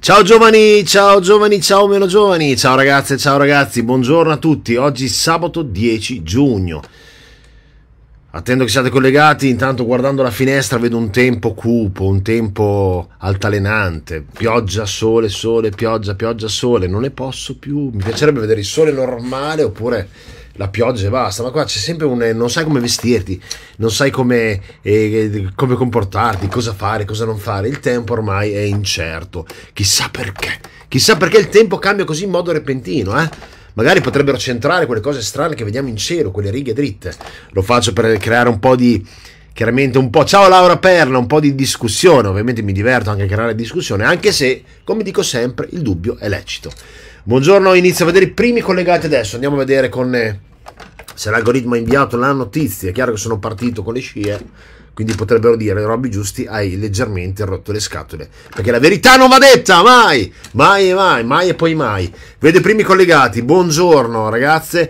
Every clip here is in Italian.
Ciao giovani, ciao giovani, ciao meno giovani, ciao ragazze, ciao ragazzi, buongiorno a tutti. Oggi sabato 10 giugno. Attendo che siate collegati, intanto guardando la finestra vedo un tempo cupo, un tempo altalenante, pioggia, sole, sole, pioggia, pioggia, sole, non ne posso più. Mi piacerebbe vedere il sole normale oppure la pioggia e basta, ma qua c'è sempre un... non sai come vestirti, non sai come, eh, come comportarti, cosa fare, cosa non fare, il tempo ormai è incerto, chissà perché, chissà perché il tempo cambia così in modo repentino, eh? Magari potrebbero centrare quelle cose strane che vediamo in cielo, quelle righe dritte. Lo faccio per creare un po' di chiaramente un po' ciao Laura Perla, un po' di discussione, ovviamente mi diverto anche a creare discussione, anche se, come dico sempre, il dubbio è lecito. Buongiorno, inizio a vedere i primi collegati adesso. Andiamo a vedere con, eh, se l'algoritmo ha inviato la notizia. È chiaro che sono partito con le scie, quindi potrebbero dire, Robby Giusti, hai leggermente rotto le scatole. Perché la verità non va detta, mai, mai e mai, mai e poi mai. Vedo i primi collegati. Buongiorno, ragazze.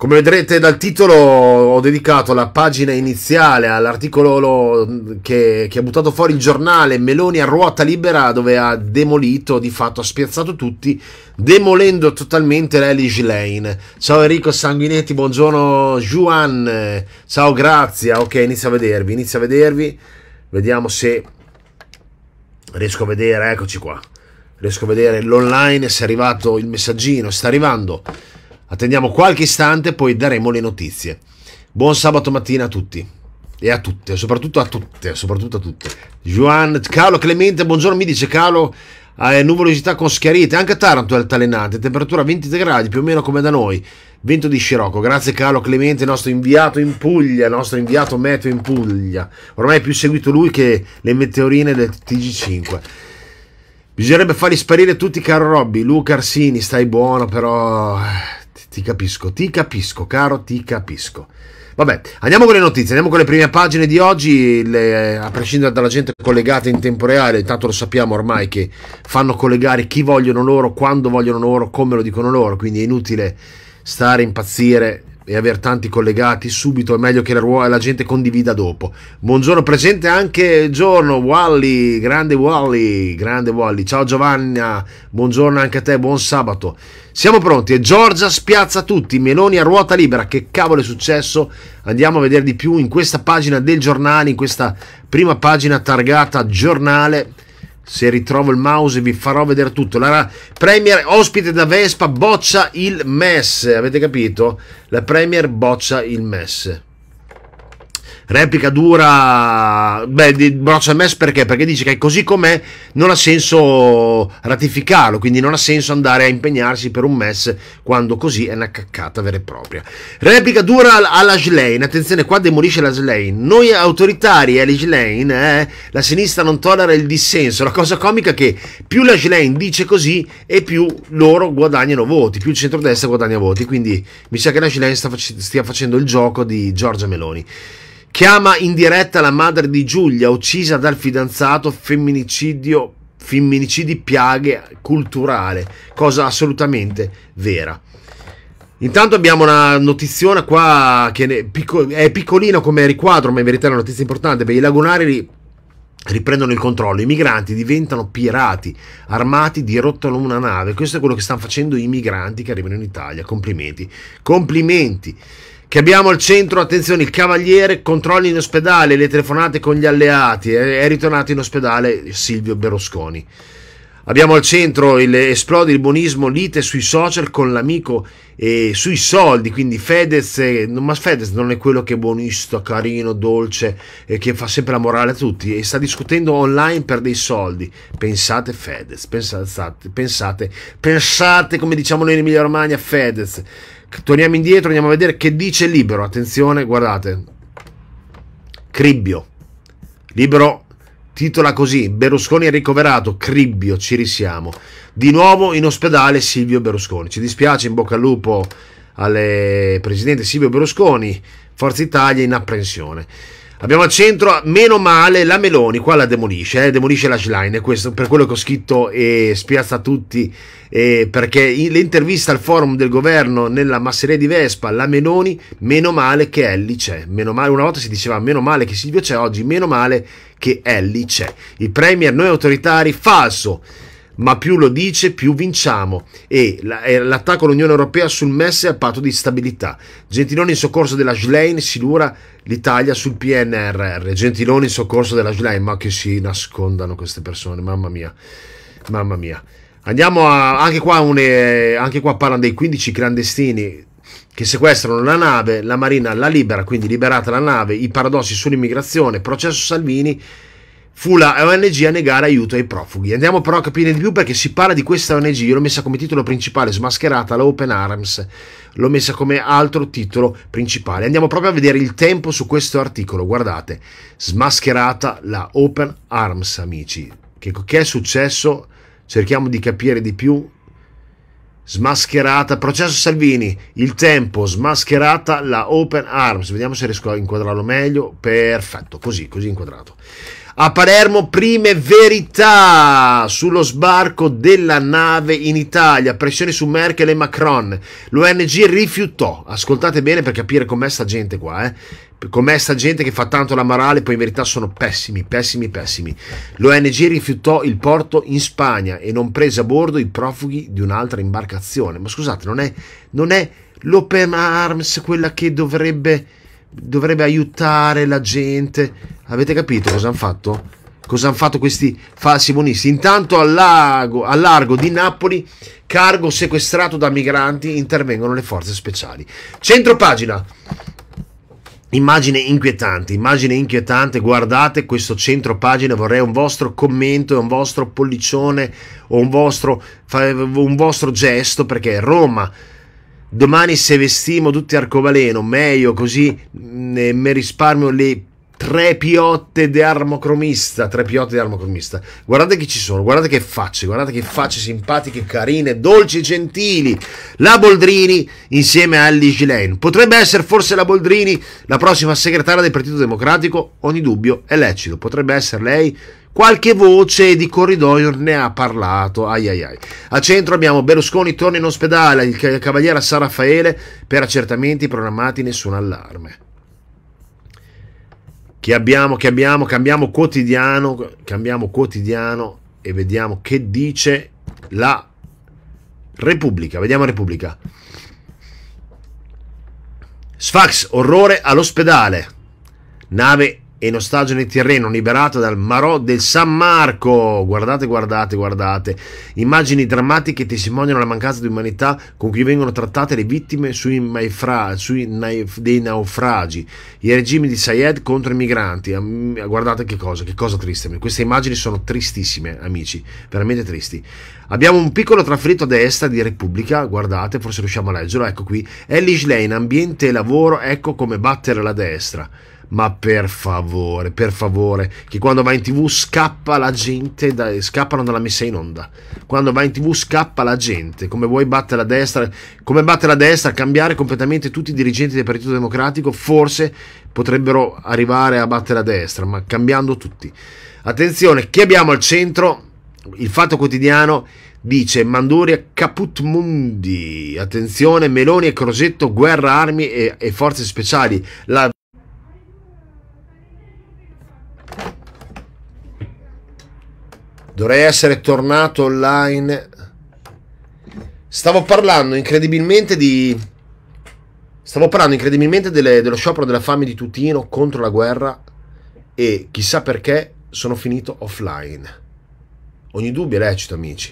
Come vedrete dal titolo ho dedicato la pagina iniziale all'articolo che, che, ha buttato fuori il giornale Meloni a ruota libera dove ha demolito, di fatto ha spiazzato tutti, demolendo totalmente l'Elish Lane. Ciao Enrico Sanguinetti, buongiorno Juan, ciao Grazia, ok inizio a vedervi, inizio a vedervi, vediamo se riesco a vedere, eccoci qua, riesco a vedere l'online, se è arrivato il messaggino, sta arrivando. Attendiamo qualche istante, poi daremo le notizie. Buon sabato mattina a tutti. E a tutte, soprattutto a tutte, soprattutto a tutte. Juan, Calo Clemente, buongiorno, mi dice Calo. Eh, nuvolosità con schiarite, anche a Taranto è altalenante, temperatura 23 gradi, più o meno come da noi. Vento di Scirocco, grazie Calo Clemente, nostro inviato in Puglia, nostro inviato meteo in Puglia. Ormai è più seguito lui che le meteorine del TG5. Bisognerebbe farli sparire tutti, caro Robby. Luca Arsini, stai buono, però eh, ti capisco, ti capisco, caro, ti capisco. Vabbè, andiamo con le notizie, andiamo con le prime pagine di oggi, le, a prescindere dalla gente collegata in tempo reale, intanto lo sappiamo ormai che fanno collegare chi vogliono loro, quando vogliono loro, come lo dicono loro, quindi è inutile stare a impazzire e aver tanti collegati subito è meglio che la, la gente condivida dopo. Buongiorno, presente anche Giorno, Wally, grande Wally, grande Wally. Ciao Giovanna, buongiorno anche a te, buon sabato. Siamo pronti e Giorgia spiazza tutti, Meloni a ruota libera, che cavolo è successo? Andiamo a vedere di più in questa pagina del giornale, in questa prima pagina targata giornale se ritrovo il mouse vi farò vedere tutto. La Premier ospite da Vespa boccia il MES, avete capito? La Premier boccia il MES. Replica dura, beh, di Broccia Mess perché? Perché dice che così com'è non ha senso ratificarlo, quindi non ha senso andare a impegnarsi per un mess quando così è una caccata vera e propria. Replica dura alla Schlein, attenzione qua demolisce la Schlein. Noi autoritari alla eh, Schlein, eh, la sinistra non tollera il dissenso. La cosa comica è che più la Schlein dice così e più loro guadagnano voti, più il centrodestra guadagna voti, quindi mi sa che la Schlein sta fac- stia facendo il gioco di Giorgia Meloni. Chiama in diretta la madre di Giulia, uccisa dal fidanzato, femminicidio, femminicidi, piaghe, culturale, cosa assolutamente vera. Intanto abbiamo una notizia qua che è piccolina come riquadro, ma in verità è una notizia importante, perché i lagunari riprendono il controllo, i migranti diventano pirati, armati, dirottano una nave, questo è quello che stanno facendo i migranti che arrivano in Italia, complimenti, complimenti che abbiamo al centro, attenzione, il cavaliere, controlli in ospedale, le telefonate con gli alleati, eh, è ritornato in ospedale Silvio Berlusconi. Abbiamo al centro il esplode il buonismo, lite sui social con l'amico e sui soldi, quindi Fedez, eh, ma Fedez non è quello che è buonista, carino, dolce, e eh, che fa sempre la morale a tutti e sta discutendo online per dei soldi. Pensate Fedez, pensate, pensate, pensate come diciamo noi in Emilia Romagna, Fedez. Torniamo indietro, andiamo a vedere che dice libero. Attenzione, guardate. Cribbio. Libero titola così, Berlusconi è ricoverato, Cribbio, ci risiamo. Di nuovo in ospedale Silvio Berlusconi. Ci dispiace, in bocca al lupo al presidente Silvio Berlusconi, Forza Italia in apprensione. Abbiamo al centro, meno male, la Meloni, qua la demolisce, eh, demolisce la Schlein, questo per quello che ho scritto e spiazza a tutti, eh, perché in, l'intervista al forum del governo nella masseria di Vespa, la Meloni, meno male che Ellie c'è, meno male, una volta si diceva meno male che Silvio c'è, oggi meno male che Ellie c'è. I premier, noi autoritari, falso! ma più lo dice più vinciamo e eh, l'attacco all'Unione Europea sul MES e al patto di stabilità. Gentiloni in soccorso della Schlein si silura l'Italia sul PNRR. Gentiloni in soccorso della Schlein, ma che si nascondano queste persone, mamma mia, mamma mia. Andiamo a, anche qua, une, eh, anche qua parlano dei 15 clandestini che sequestrano la nave, la Marina la libera, quindi liberata la nave, i paradossi sull'immigrazione, processo Salvini fu la ONG a negare aiuto ai profughi. Andiamo però a capire di più perché si parla di questa ONG, io l'ho messa come titolo principale, smascherata la Open Arms, l'ho messa come altro titolo principale. Andiamo proprio a vedere il tempo su questo articolo, guardate, smascherata la Open Arms, amici. Che, che è successo? Cerchiamo di capire di più smascherata, processo Salvini, il tempo, smascherata la Open Arms, vediamo se riesco a inquadrarlo meglio, perfetto, così, così inquadrato. A Palermo prime verità sullo sbarco della nave in Italia, pressioni su Merkel e Macron, l'ONG rifiutò, ascoltate bene per capire com'è sta gente qua, eh Com'è sta gente che fa tanto la morale, poi in verità sono pessimi, pessimi, pessimi. L'ONG rifiutò il porto in Spagna e non prese a bordo i profughi di un'altra imbarcazione. Ma scusate, non è, non è l'Open Arms quella che dovrebbe, dovrebbe aiutare la gente? Avete capito cosa hanno fatto? Cosa hanno fatto questi falsi buonisti? Intanto al, lago, al largo di Napoli, cargo sequestrato da migranti, intervengono le forze speciali. Centro pagina. Immagine inquietante, immagine inquietante, guardate questo centro pagina, vorrei un vostro commento, un vostro pollicione o un vostro, un vostro gesto perché Roma, domani se vestimo tutti arcobaleno, meglio così ne, mm, eh, risparmio le Tre piotte di armocromista, tre piotte di armocromista. Guardate chi ci sono, guardate che facce, guardate che facce simpatiche, carine, dolci e gentili. La Boldrini insieme a Alice Potrebbe essere forse la Boldrini la prossima segretaria del Partito Democratico? Ogni dubbio è lecito, potrebbe essere lei qualche voce di corridoio ne ha parlato. Ai ai ai. A centro abbiamo Berlusconi torna in ospedale, il cavaliere a San Raffaele per accertamenti programmati, nessun allarme che abbiamo, che abbiamo, cambiamo quotidiano, cambiamo quotidiano e vediamo che dice la Repubblica. Vediamo Repubblica. Sfax, orrore all'ospedale. Nave e nostalgia nel terreno liberato dal Marò del San Marco. Guardate, guardate, guardate. Immagini drammatiche testimoniano la mancanza di umanità con cui vengono trattate le vittime sui, maifra, sui naif, dei naufragi. I regimi di Sayed contro i migranti. Guardate che cosa, che cosa triste. Queste immagini sono tristissime, amici, veramente tristi. Abbiamo un piccolo traferito a destra di Repubblica, guardate, forse riusciamo a leggerlo, ecco qui. Ellis Lane, ambiente e lavoro, ecco come battere la destra ma per favore, per favore, che quando va in tv scappa la gente, da, scappano dalla messa in onda. Quando va in tv scappa la gente, come vuoi battere la destra, come battere la destra, cambiare completamente tutti i dirigenti del Partito Democratico, forse potrebbero arrivare a battere la destra, ma cambiando tutti. Attenzione, chi abbiamo al centro? Il Fatto Quotidiano dice Manduria caput mundi. Attenzione, Meloni e Crosetto, guerra, armi e, e forze speciali. La Dovrei essere tornato online. Stavo parlando incredibilmente di... Stavo parlando incredibilmente delle, dello sciopero della fame di Tutino contro la guerra e chissà perché sono finito offline. Ogni dubbio è lecito, amici.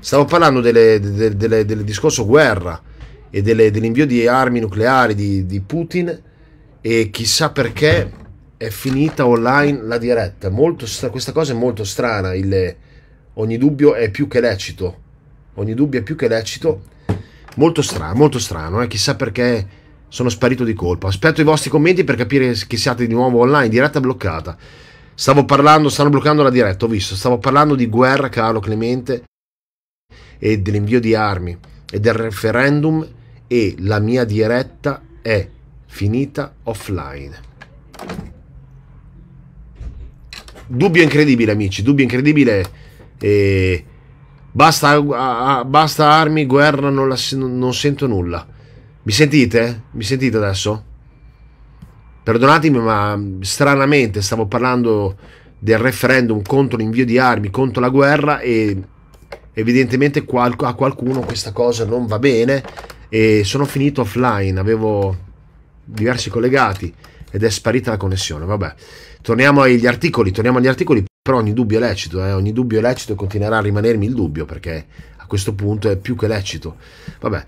Stavo parlando delle, delle, delle, del discorso guerra e dell'invio di armi nucleari di, di Putin e chissà perché è finita online la diretta. Molto, questa cosa è molto strana. Il, ogni dubbio è più che lecito. Ogni dubbio è più che lecito. Molto strano, molto strano. Eh? Chissà perché sono sparito di colpa. Aspetto i vostri commenti per capire che siate di nuovo online. Diretta bloccata. Stavo parlando, stanno bloccando la diretta, ho visto. Stavo parlando di guerra, Carlo Clemente, e dell'invio di armi e del referendum e la mia diretta è finita offline. dubbio incredibile, amici, dubbio incredibile. E basta, basta armi, guerra, non, la, non sento nulla. Mi sentite? Mi sentite adesso? Perdonatemi, ma stranamente stavo parlando del referendum contro l'invio di armi, contro la guerra e evidentemente a qualcuno questa cosa non va bene e sono finito offline, avevo diversi collegati ed è sparita la connessione, vabbè torniamo agli articoli, torniamo agli articoli, però ogni dubbio è lecito, eh? ogni dubbio è lecito e continuerà a rimanermi il dubbio perché a questo punto è più che lecito. Vabbè.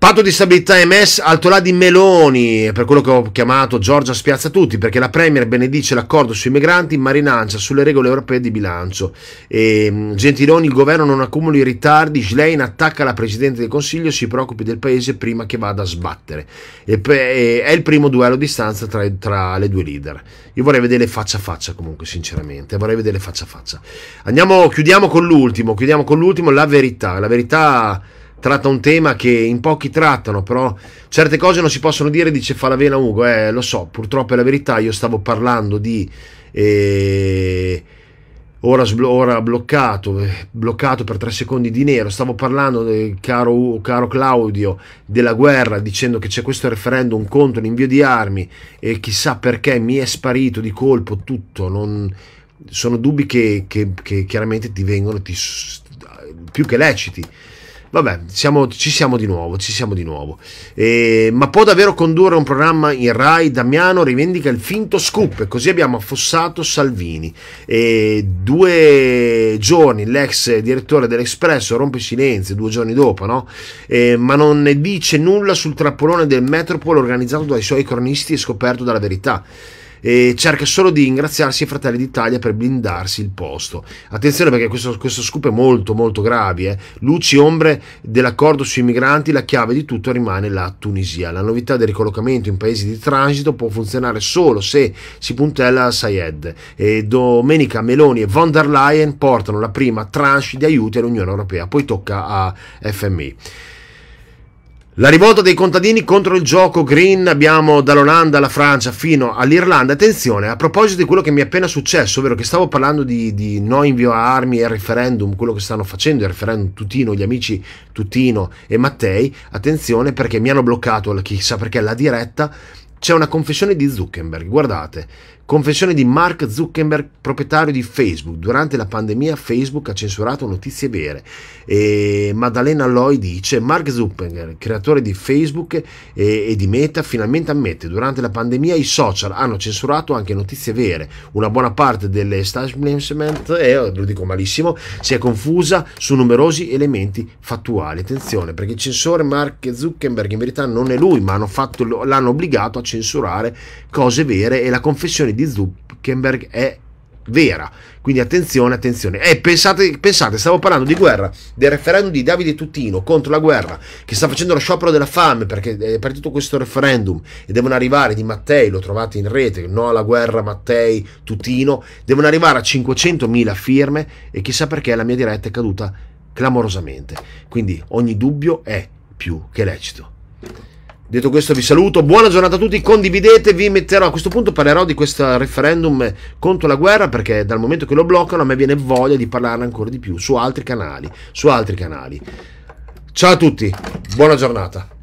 Patto di stabilità emesso altolà di Meloni, per quello che ho chiamato Giorgia spiazza tutti, perché la Premier benedice l'accordo sui migranti ma marinanza sulle regole europee di bilancio. E, ehm, Gentiloni, il governo non accumula i ritardi, Schlein attacca la Presidente del Consiglio, si preoccupi del Paese prima che vada a sbattere. E, e, è il primo duello a distanza tra, tra le due leader. Io vorrei vedere faccia a faccia comunque, sinceramente, vorrei vedere faccia a faccia. Andiamo, chiudiamo con l'ultimo, chiudiamo con l'ultimo, la verità. La verità tratta un tema che in pochi trattano, però certe cose non si possono dire, dice Falavena Ugo, eh, lo so, purtroppo è la verità, io stavo parlando di... Eh, ora, ora bloccato, eh, bloccato, per tre secondi di nero, stavo parlando, del eh, caro, caro Claudio, della guerra, dicendo che c'è questo referendum contro l'invio di armi e chissà perché mi è sparito di colpo tutto, non, sono dubbi che, che, che chiaramente ti vengono ti, più che leciti Vabbè, siamo, ci siamo di nuovo, ci siamo di nuovo. Eh, ma può davvero condurre un programma in Rai? Damiano rivendica il finto scoop, così abbiamo affossato Salvini. Eh, due giorni l'ex direttore dell'Espresso rompe silenzio, due giorni dopo, no? Eh, ma non ne dice nulla sul trappolone del Metropol organizzato dai suoi cronisti e scoperto dalla verità e cerca solo di ingraziarsi i Fratelli d'Italia per blindarsi il posto. Attenzione perché questo, questo scoop è molto molto grave. Eh. Luci ombre dell'accordo sui migranti, la chiave di tutto rimane la Tunisia. La novità del ricollocamento in paesi di transito può funzionare solo se si puntella a Sayed. E domenica Meloni e von der Leyen portano la prima tranche di aiuti all'Unione Europea, poi tocca a FMI. La rivolta dei contadini contro il gioco green, abbiamo dall'Olanda alla Francia fino all'Irlanda. Attenzione, a proposito di quello che mi è appena successo, ovvero che stavo parlando di, di no invio a armi e referendum, quello che stanno facendo, il referendum Tutino, gli amici Tutino e Mattei, attenzione perché mi hanno bloccato, chissà perché, la diretta c'è una confessione di Zuckerberg, guardate, confessione di Mark Zuckerberg, proprietario di Facebook. Durante la pandemia Facebook ha censurato notizie vere. E Maddalena Loi dice, Mark Zuckerberg, creatore di Facebook e, e di Meta, finalmente ammette, durante la pandemia i social hanno censurato anche notizie vere. Una buona parte dell'establishment, e eh, lo dico malissimo, si è confusa su numerosi elementi fattuali. Attenzione, perché il censore Mark Zuckerberg in verità non è lui, ma fatto, l'hanno obbligato a censurare censurare cose vere e la confessione di Zuckerberg è vera. Quindi attenzione, attenzione. E eh, pensate, pensate, stavo parlando di guerra, del referendum di Davide Tutino contro la guerra, che sta facendo lo sciopero della fame perché è partito questo referendum e devono arrivare di Mattei, lo trovate in rete, no alla guerra Mattei, Tutino, devono arrivare a 500.000 firme e chissà perché la mia diretta è caduta clamorosamente. Quindi ogni dubbio è più che lecito. Detto questo vi saluto, buona giornata a tutti, condividete, vi metterò, a questo punto parlerò di questo referendum contro la guerra perché dal momento che lo bloccano a me viene voglia di parlarne ancora di più su altri canali, su altri canali. Ciao a tutti, buona giornata.